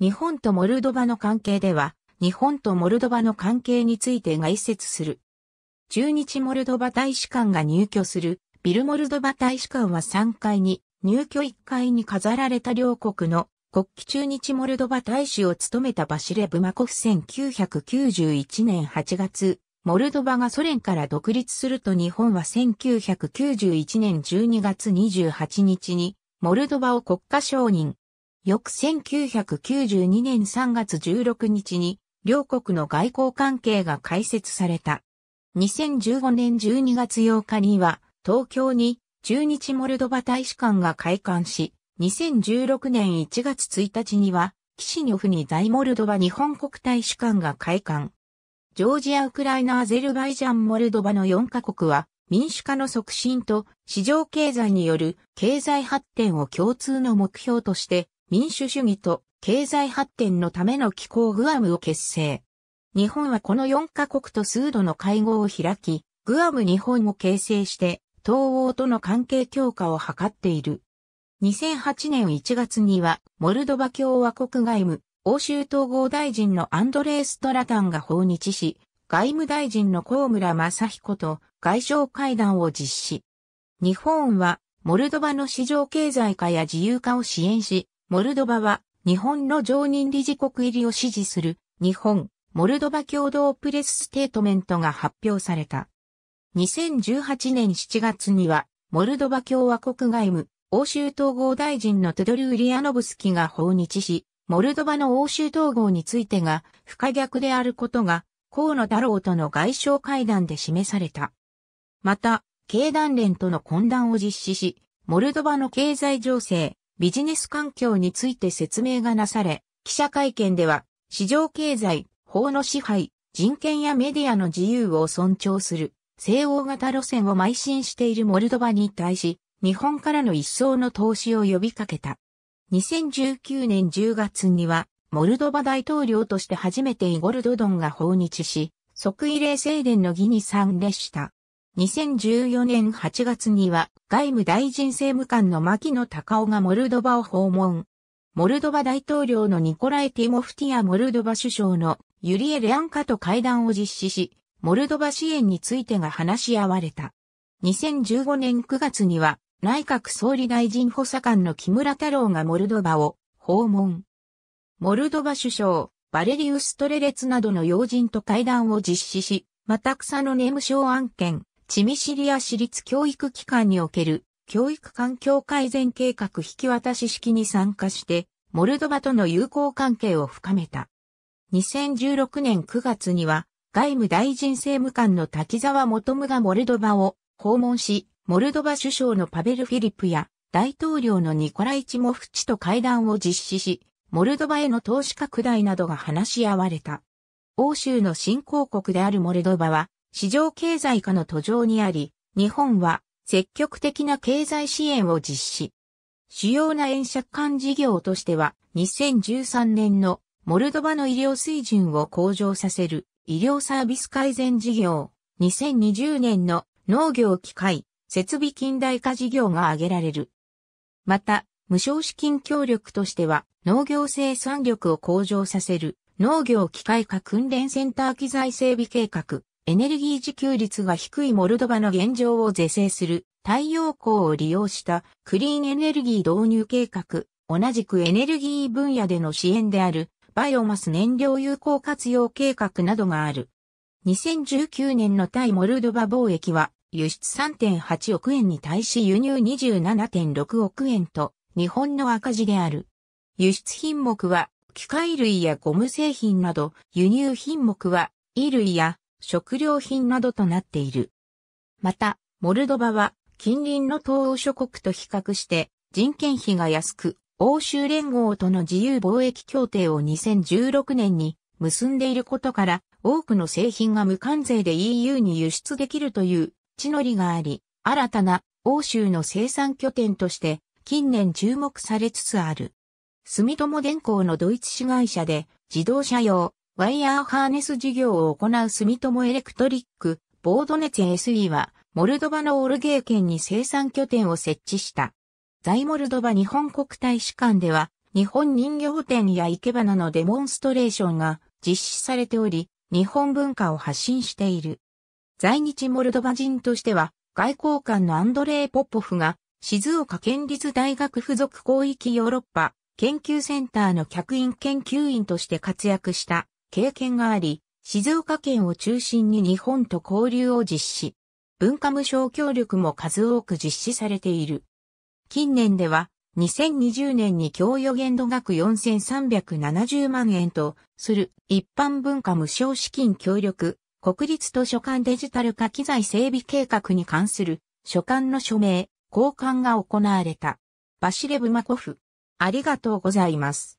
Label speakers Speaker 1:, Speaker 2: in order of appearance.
Speaker 1: 日本とモルドバの関係では、日本とモルドバの関係について概説する。中日モルドバ大使館が入居するビルモルドバ大使館は3階に、入居1階に飾られた両国の国旗中日モルドバ大使を務めたバシレ・ブマコフ1991年8月、モルドバがソ連から独立すると日本は1991年12月28日にモルドバを国家承認、翌1992年3月16日に、両国の外交関係が開設された。2015年12月8日には、東京に中日モルドバ大使館が開館し、2016年1月1日には、キシニョフに大モルドバ日本国大使館が開館。ジョージア、ウクライナ、アゼルバイジャン、モルドバの4カ国は、民主化の促進と市場経済による経済発展を共通の目標として民主主義と経済発展のための機構グアムを結成。日本はこの4カ国と数度の会合を開き、グアム日本を形成して東欧との関係強化を図っている。2008年1月には、モルドバ共和国外務、欧州統合大臣のアンドレース・トラタンが訪日し、外務大臣の高村正彦と外相会談を実施。日本は、モルドバの市場経済化や自由化を支援し、モルドバは日本の常任理事国入りを支持する日本、モルドバ共同プレスステートメントが発表された。2018年7月には、モルドバ共和国外務、欧州統合大臣のトドドルー・リアノブスキが訪日し、モルドバの欧州統合についてが不可逆であることが、河野太郎との外相会談で示された。また、経団連との懇談を実施し、モルドバの経済情勢、ビジネス環境について説明がなされ、記者会見では、市場経済、法の支配、人権やメディアの自由を尊重する、西欧型路線を邁進しているモルドバに対し、日本からの一層の投資を呼びかけた。2019年10月には、モルドバ大統領として初めてイゴルドドンが訪日し、即位礼正殿の儀に参列した。2014年8月には外務大臣政務官の牧野隆夫がモルドバを訪問。モルドバ大統領のニコライ・ティモフティア・モルドバ首相のユリエ・レアンカと会談を実施し、モルドバ支援についてが話し合われた。2015年9月には内閣総理大臣補佐官の木村太郎がモルドバを訪問。モルドバ首相、バレリウス・トレレツなどの要人と会談を実施し、また草のネム症案件、チミシリア市立教育機関における教育環境改善計画引き渡し式に参加して、モルドバとの友好関係を深めた。2016年9月には、外務大臣政務官の滝沢元夢がモルドバを訪問し、モルドバ首相のパベル・フィリップや大統領のニコライチ・モフチと会談を実施し、モルドバへの投資拡大などが話し合われた。欧州の新興国であるモルドバは、市場経済化の途上にあり、日本は積極的な経済支援を実施。主要な円借款事業としては、2013年のモルドバの医療水準を向上させる医療サービス改善事業、2020年の農業機械、設備近代化事業が挙げられる。また、無償資金協力としては、農業生産力を向上させる農業機械化訓練センター機材整備計画、エネルギー自給率が低いモルドバの現状を是正する太陽光を利用したクリーンエネルギー導入計画、同じくエネルギー分野での支援であるバイオマス燃料有効活用計画などがある。2019年の対モルドバ貿易は輸出3.8億円に対し輸入27.6億円と日本の赤字である。輸出品目は機械類やゴム製品など輸入品目は衣類や食料品などとなっている。また、モルドバは近隣の東欧諸国と比較して人件費が安く、欧州連合との自由貿易協定を2016年に結んでいることから多くの製品が無関税で EU に輸出できるという地の利があり、新たな欧州の生産拠点として近年注目されつつある。住友電工のドイツ市会社で自動車用、ワイヤーハーネス事業を行う住友エレクトリック、ボードネツ SE は、モルドバのオルゲー県に生産拠点を設置した。在モルドバ日本国大使館では、日本人形展や生け花のデモンストレーションが実施されており、日本文化を発信している。在日モルドバ人としては、外交官のアンドレイ・ポッポフが、静岡県立大学附属広域ヨーロッパ研究センターの客員研究員として活躍した。経験があり、静岡県を中心に日本と交流を実施。文化無償協力も数多く実施されている。近年では、2020年に供与限度額4370万円とする一般文化無償資金協力国立図書館デジタル化機材整備計画に関する書簡の署名、交換が行われた。バシレブマコフ。ありがとうございます。